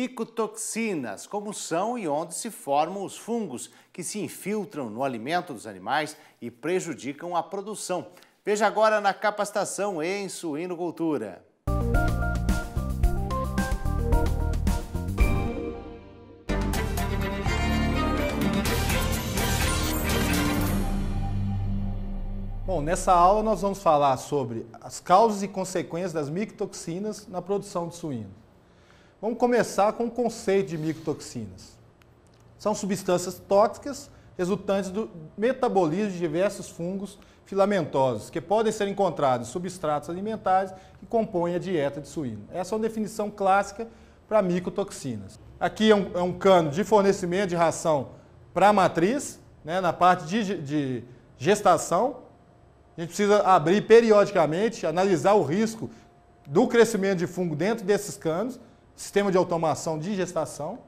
Micotoxinas, como são e onde se formam os fungos que se infiltram no alimento dos animais e prejudicam a produção. Veja agora na capacitação em suinocultura. Bom, nessa aula nós vamos falar sobre as causas e consequências das micotoxinas na produção de suínos. Vamos começar com o conceito de micotoxinas. São substâncias tóxicas resultantes do metabolismo de diversos fungos filamentosos, que podem ser encontrados em substratos alimentares que compõem a dieta de suíno. Essa é uma definição clássica para micotoxinas. Aqui é um, é um, cano de fornecimento de ração para a matriz, né, na parte de, de gestação. A gente precisa abrir periodicamente, analisar o risco do crescimento de fungo dentro desses canos sistema de automação de gestação,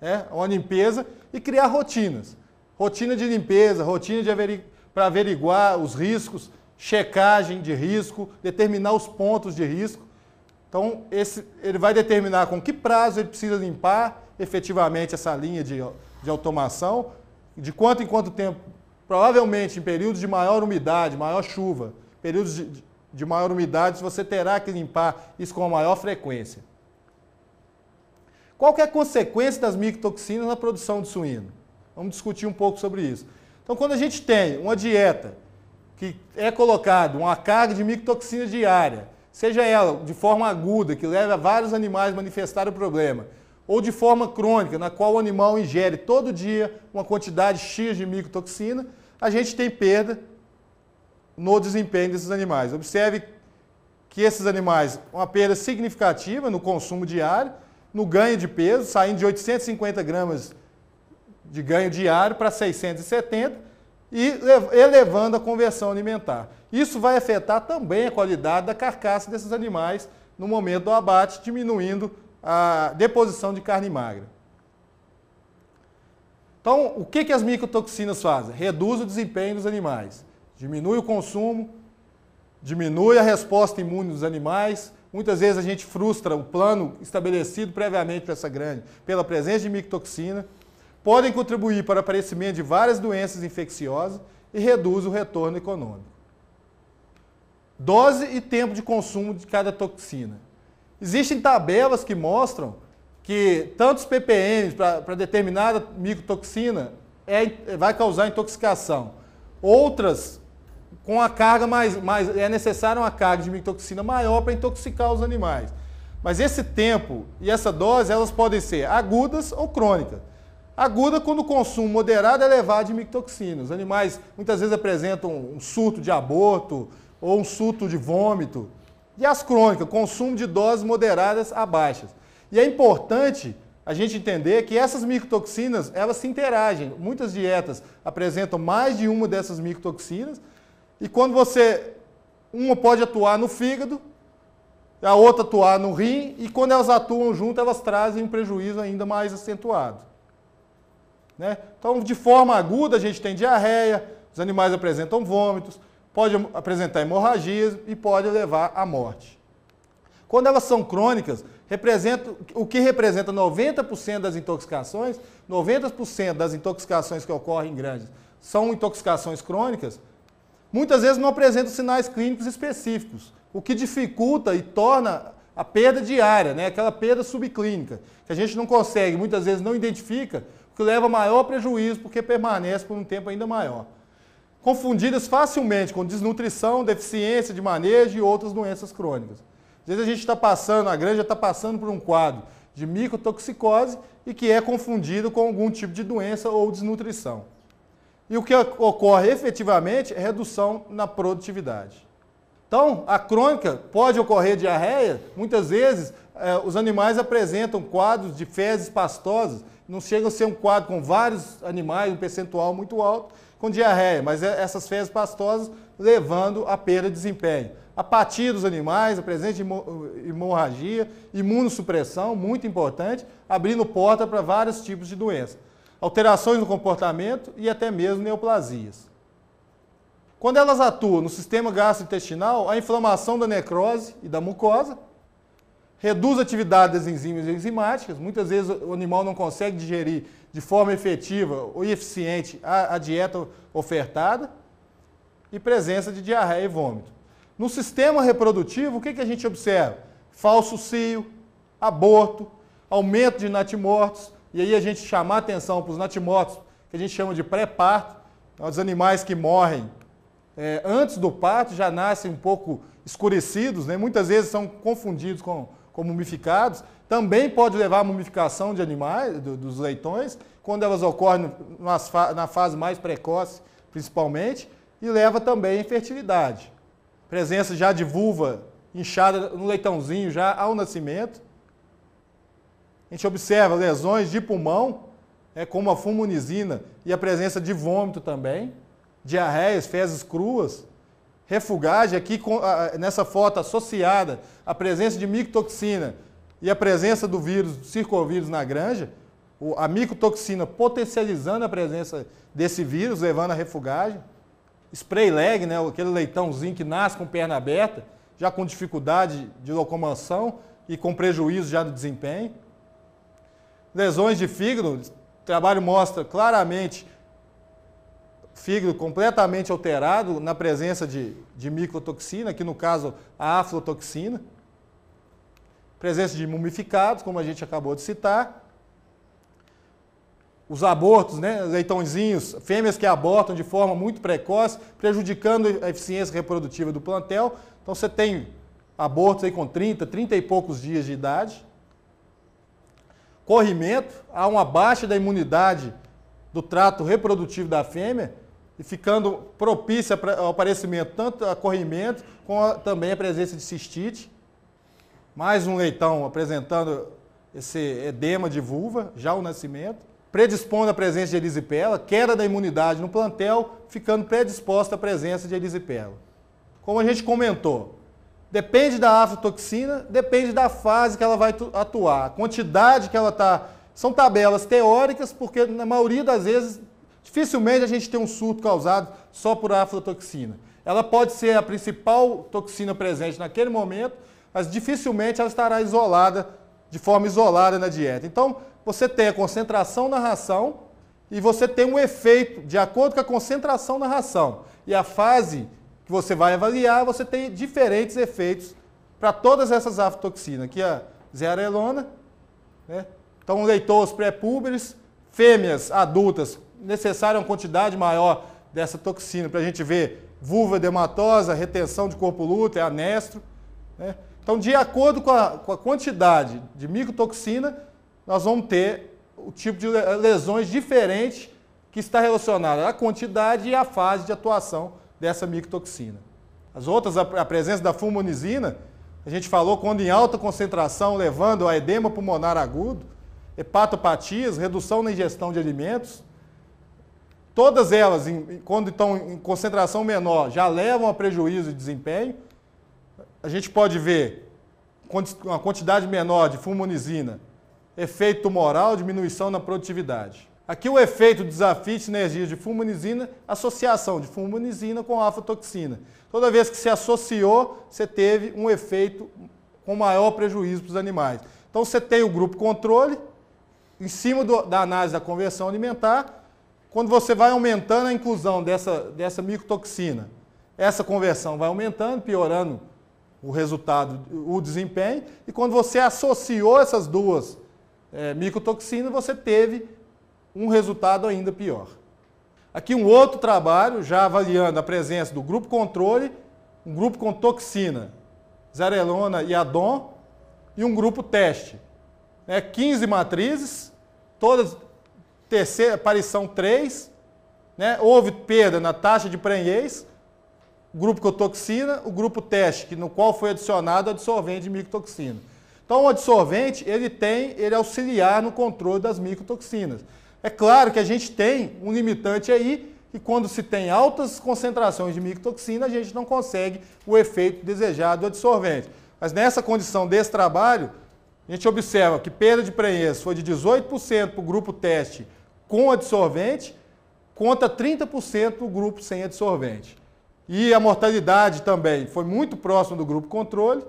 é, uma limpeza e criar rotinas. Rotina de limpeza, rotina averi para averiguar os riscos, checagem de risco, determinar os pontos de risco. Então, esse, ele vai determinar com que prazo ele precisa limpar efetivamente essa linha de, de automação, de quanto em quanto tempo, provavelmente em períodos de maior umidade, maior chuva, períodos de, de maior umidade, você terá que limpar isso com a maior frequência. Qual é a consequência das micotoxinas na produção de suíno? Vamos discutir um pouco sobre isso. Então, quando a gente tem uma dieta que é colocada uma carga de micotoxina diária, seja ela de forma aguda, que leva vários animais a manifestar o problema, ou de forma crônica, na qual o animal ingere todo dia uma quantidade X de micotoxina, a gente tem perda no desempenho desses animais. Observe que esses animais, uma perda significativa no consumo diário, no ganho de peso, saindo de 850 gramas de ganho diário para 670 e elevando a conversão alimentar. Isso vai afetar também a qualidade da carcaça desses animais no momento do abate, diminuindo a deposição de carne magra. Então, o que, que as micotoxinas fazem? Reduz o desempenho dos animais, diminui o consumo, diminui a resposta imune dos animais, Muitas vezes a gente frustra o plano estabelecido previamente para essa grande pela presença de micotoxina, podem contribuir para o aparecimento de várias doenças infecciosas e reduz o retorno econômico. Dose e tempo de consumo de cada toxina. Existem tabelas que mostram que tantos ppm para determinada micotoxina é, vai causar intoxicação. Outras com a carga mais, mais é necessária uma carga de microtoxina maior para intoxicar os animais. Mas esse tempo e essa dose, elas podem ser agudas ou crônicas. Aguda quando o consumo moderado é elevado de microtoxina. Os animais muitas vezes apresentam um surto de aborto ou um surto de vômito. E as crônicas, consumo de doses moderadas a baixas. E é importante a gente entender que essas micotoxinas, elas se interagem. Muitas dietas apresentam mais de uma dessas micotoxinas e quando você. Uma pode atuar no fígado, a outra atuar no rim, e quando elas atuam junto, elas trazem um prejuízo ainda mais acentuado. Né? Então, de forma aguda, a gente tem diarreia, os animais apresentam vômitos, pode apresentar hemorragias e pode levar à morte. Quando elas são crônicas, representa, o que representa 90% das intoxicações, 90% das intoxicações que ocorrem em grandes são intoxicações crônicas, muitas vezes não apresentam sinais clínicos específicos, o que dificulta e torna a perda diária, né? aquela perda subclínica, que a gente não consegue, muitas vezes não identifica, o que leva a maior prejuízo porque permanece por um tempo ainda maior. Confundidas facilmente com desnutrição, deficiência de manejo e outras doenças crônicas. Às vezes a gente está passando, a granja está passando por um quadro de micotoxicose e que é confundido com algum tipo de doença ou desnutrição. E o que ocorre efetivamente é redução na produtividade. Então, a crônica pode ocorrer diarreia, muitas vezes eh, os animais apresentam quadros de fezes pastosas, não chega a ser um quadro com vários animais, um percentual muito alto, com diarreia, mas é essas fezes pastosas levando à perda de desempenho. Apatia dos animais, a presença de eh, hemorragia, imunossupressão, muito importante, abrindo porta para vários tipos de doenças alterações no comportamento e até mesmo neoplasias. Quando elas atuam no sistema gastrointestinal, a inflamação da necrose e da mucosa reduz a atividade das enzimas enzimáticas. Muitas vezes o animal não consegue digerir de forma efetiva ou eficiente a, a dieta ofertada e presença de diarreia e vômito. No sistema reprodutivo, o que, que a gente observa? Falso cio, aborto, aumento de natimortos, e aí a gente chamar atenção para os natimortos, que a gente chama de pré-parto, é os animais que morrem é, antes do parto já nascem um pouco escurecidos, né? muitas vezes são confundidos com, com mumificados. Também pode levar à mumificação de animais, do, dos leitões, quando elas ocorrem na fase mais precoce, principalmente, e leva também à infertilidade. Presença já de vulva inchada no leitãozinho já ao nascimento a gente observa lesões de pulmão, né, como a fumonizina e a presença de vômito também, diarreias, fezes cruas, refugagem, aqui nessa foto associada à presença de micotoxina e a presença do vírus, do circovírus na granja, a micotoxina potencializando a presença desse vírus, levando a refugagem. Spray leg, né, aquele leitãozinho que nasce com perna aberta, já com dificuldade de locomoção e com prejuízo já do desempenho lesões de fígado, o trabalho mostra claramente fígado completamente alterado na presença de, de micotoxina, aqui no caso a aflotoxina, presença de mumificados, como a gente acabou de citar, os abortos, né, leitãozinhos, fêmeas que abortam de forma muito precoce, prejudicando a eficiência reprodutiva do plantel. Então você tem abortos aí com 30, 30 e poucos dias de idade corrimento, há uma baixa da imunidade do trato reprodutivo da fêmea e ficando propícia ao aparecimento tanto a corrimento como a, também a presença de cistite. Mais um leitão apresentando esse edema de vulva, já o nascimento, predispondo à presença de erisipela, queda da imunidade no plantel, ficando predisposta à presença de erisipela. Como a gente comentou, Depende da aflatoxina, depende da fase que ela vai atuar, a quantidade que ela está. São tabelas teóricas, porque na maioria das vezes, dificilmente a gente tem um surto causado só por aflatoxina. Ela pode ser a principal toxina presente naquele momento, mas dificilmente ela estará isolada, de forma isolada na dieta. Então, você tem a concentração na ração e você tem um efeito de acordo com a concentração na ração e a fase que você vai avaliar, você tem diferentes efeitos para todas essas aftoxinas. Aqui a é zearelona, né? então leitores pré-púberes, fêmeas adultas, necessária uma quantidade maior dessa toxina para a gente ver vulva dematosa, retenção de corpo lúteo, é anestro. Né? Então, de acordo com a, com a quantidade de micotoxina, nós vamos ter o tipo de lesões diferente que está relacionada à quantidade e à fase de atuação dessa micotoxina. As outras, a presença da fumonisina, a gente falou quando em alta concentração, levando a edema pulmonar agudo, hepatopatias, redução na ingestão de alimentos. Todas elas, quando estão em concentração menor, já levam a prejuízo de desempenho. A gente pode ver uma quantidade menor de fumonisina, efeito tumoral, diminuição na produtividade. Aqui o efeito de energias de fumonisina, associação de fumonisina com aflatoxina. Toda vez que se associou, você teve um efeito com maior prejuízo para os animais. Então você tem o grupo controle, em cima do, da análise da conversão alimentar, quando você vai aumentando a inclusão dessa, dessa micotoxina, essa conversão vai aumentando, piorando o resultado, o desempenho, e quando você associou essas duas é, eh, micotoxinas, você teve um resultado ainda pior. Aqui um outro trabalho, já avaliando a presença do grupo controle, um grupo com toxina, zarelona e adon, e um grupo teste. Né? 15 matrizes, todas terceira, aparição 3, né? houve perda na taxa de prenhez, grupo com toxina, o grupo teste, que no qual foi adicionado o adsorvente de micotoxina. Então, o adsorvente, ele tem, ele auxiliar no controle das micotoxinas. É claro que a gente tem um limitante aí, e quando se tem altas concentrações de micotoxina, a gente não consegue o efeito desejado do absorvente. Mas nessa condição desse trabalho, a gente observa que perda de preença foi de 18% para o grupo teste com absorvente, conta 30% para o grupo sem absorvente. E a mortalidade também foi muito próximo do grupo controle.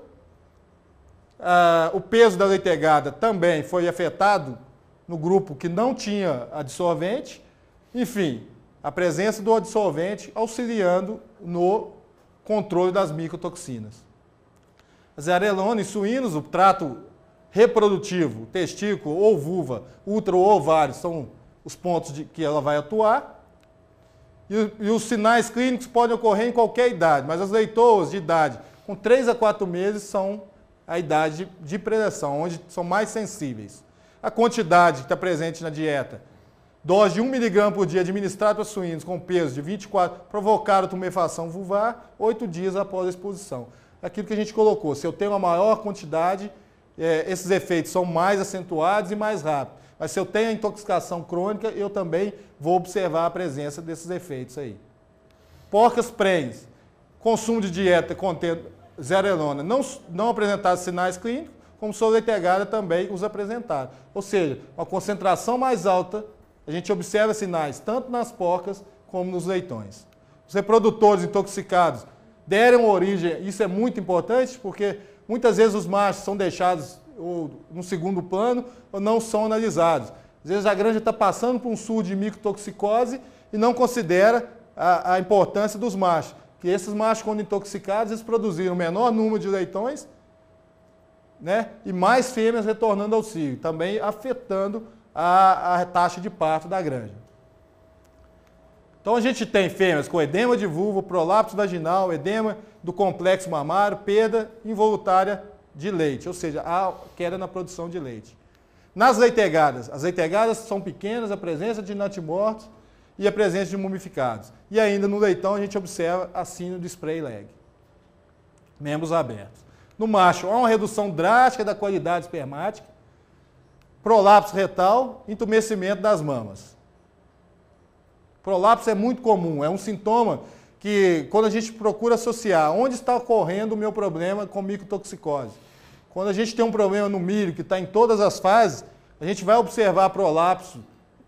Ah, o peso da leitegada também foi afetado no grupo que não tinha adsorvente. Enfim, a presença do adsorvente auxiliando no controle das micotoxinas. As suínos, o trato reprodutivo, testículo ou vulva, útero ou ovário são os pontos de que ela vai atuar. E, e, os sinais clínicos podem ocorrer em qualquer idade, mas as leitoas de idade com 3 a 4 meses são a idade de, de onde são mais sensíveis a quantidade que está presente na dieta. Dose de 1 mg por dia administrado a suínos com peso de 24 provocaram tumefação vulvar oito dias após a exposição. Aquilo que a gente colocou, se eu tenho uma maior quantidade, é, esses efeitos são mais acentuados e mais rápidos. Mas se eu tenho a intoxicação crônica, eu também vou observar a presença desses efeitos aí. Porcas prens, Consumo de dieta contendo zerelona não, não apresentar sinais clínicos, como sobrecarrega também os apresentaram. Ou seja, uma concentração mais alta, a gente observa sinais tanto nas porcas como nos leitões. Os reprodutores intoxicados deram origem, isso é muito importante, porque muitas vezes os machos são deixados no segundo plano ou não são analisados. Às vezes a granja está passando por um sul de microtoxicose e não considera a, a importância dos machos. Que esses machos, quando intoxicados, eles produziram o menor número de leitões né? e mais fêmeas retornando ao cio, também afetando a, a taxa de parto da granja. Então a gente tem fêmeas com edema de vulva, prolapso vaginal, edema do complexo mamário, perda involuntária de leite, ou seja, a queda na produção de leite. Nas leitegadas, as leitegadas são pequenas, a presença de natimortos e a presença de mumificados. E ainda no leitão a gente observa a síndrome do spray leg, membros abertos. No macho, há uma redução drástica da qualidade espermática, prolapso retal, entumecimento das mamas. Prolapso é muito comum, é um sintoma que quando a gente procura associar onde está ocorrendo o meu problema com micotoxicose. Quando a gente tem um problema no milho que está em todas as fases, a gente vai observar prolapso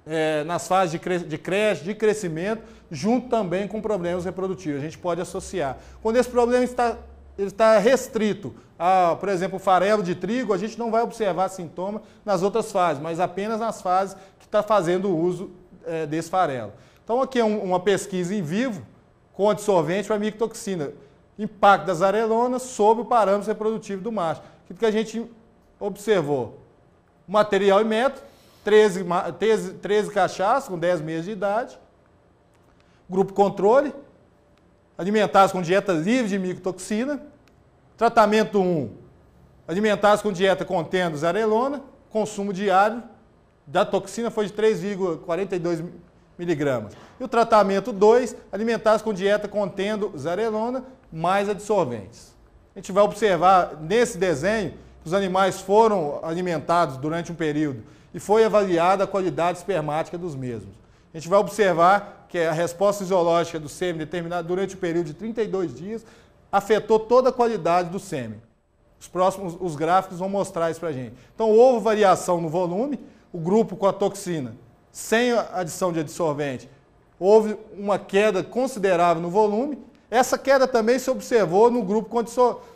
é, nas fases de, cre de creche, de crescimento, junto também com problemas reprodutivos. A gente pode associar. Quando esse problema está ele está restrito. A, ah, por exemplo, o farelo de trigo, a gente não vai observar sintoma nas outras fases, mas apenas nas fases que está fazendo o uso é, desse farelo. Então, aqui é um, uma pesquisa em vivo com dissolvente para mictoxina. Impacto das arelonas sobre o parâmetro reprodutivo do macho. O que a gente observou? Material e método, 13, 13, 13 cachaças com 10 meses de idade. Grupo controle, alimentares com dieta livre de micotoxina. Tratamento 1, alimentares com dieta contendo zarelona, consumo diário da toxina foi de 3,42 miligramas. E o tratamento 2, alimentares com dieta contendo zarelona mais adsorventes. A gente vai observar nesse desenho que os animais foram alimentados durante um período e foi avaliada a qualidade espermática dos mesmos. A gente vai observar que a resposta fisiológica do sêmen determinada durante o período de 32 dias afetou toda a qualidade do sêmen. Os próximos os gráficos vão mostrar isso para a gente. Então, houve variação no volume, o grupo com a toxina sem adição de adsorvente, houve uma queda considerável no volume. Essa queda também se observou no grupo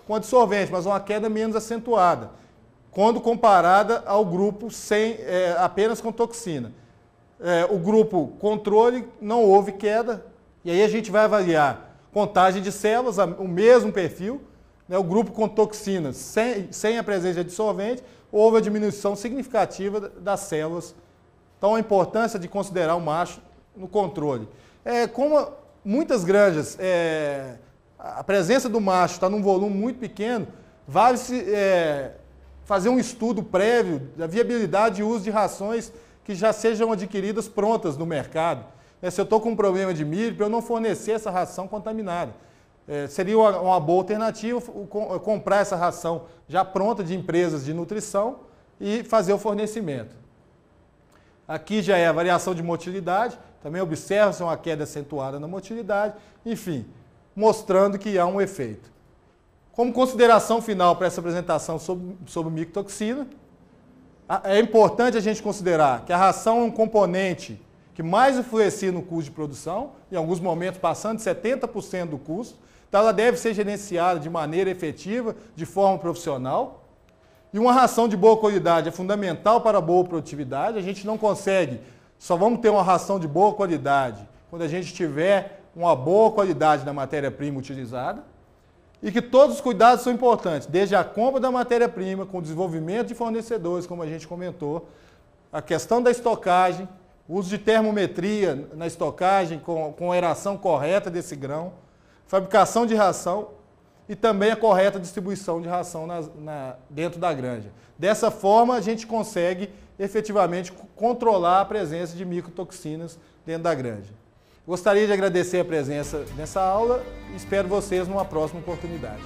com adsorvente, mas uma queda menos acentuada, quando comparada ao grupo sem, é, apenas com toxina é, o grupo controle, não houve queda, e aí a gente vai avaliar contagem de células, o mesmo perfil, né, o grupo com toxinas sem, sem a presença de solvente, houve a diminuição significativa das células. Então a importância de considerar o macho no controle. É, como muitas granjas, é, a presença do macho está num volume muito pequeno, vale-se é, fazer um estudo prévio da viabilidade e uso de rações que já sejam adquiridas prontas no mercado. É, se eu estou com um problema de milho, para eu não fornecer essa ração contaminada. É, seria uma, boa alternativa comprar essa ração já pronta de empresas de nutrição e fazer o fornecimento. Aqui já é a variação de motilidade, também observa-se uma queda acentuada na motilidade, enfim, mostrando que há um efeito. Como consideração final para essa apresentação sobre, sobre micotoxina, é importante a gente considerar que a ração é um componente que mais influencia no custo de produção, em alguns momentos passando de 70% do custo. Então, ela deve ser gerenciada de maneira efetiva, de forma profissional. E uma ração de boa qualidade é fundamental para a boa produtividade. A gente não consegue, só vamos ter uma ração de boa qualidade quando a gente tiver uma boa qualidade da matéria-prima utilizada e que todos os cuidados são importantes, desde a compra da matéria-prima, com o desenvolvimento de fornecedores, como a gente comentou, a questão da estocagem, uso de termometria na estocagem com, com a eração correta desse grão, fabricação de ração e também a correta distribuição de ração na, na, dentro da granja. Dessa forma, a gente consegue efetivamente controlar a presença de micotoxinas dentro da granja. Gostaria de agradecer a presença nessa aula e espero vocês numa próxima oportunidade.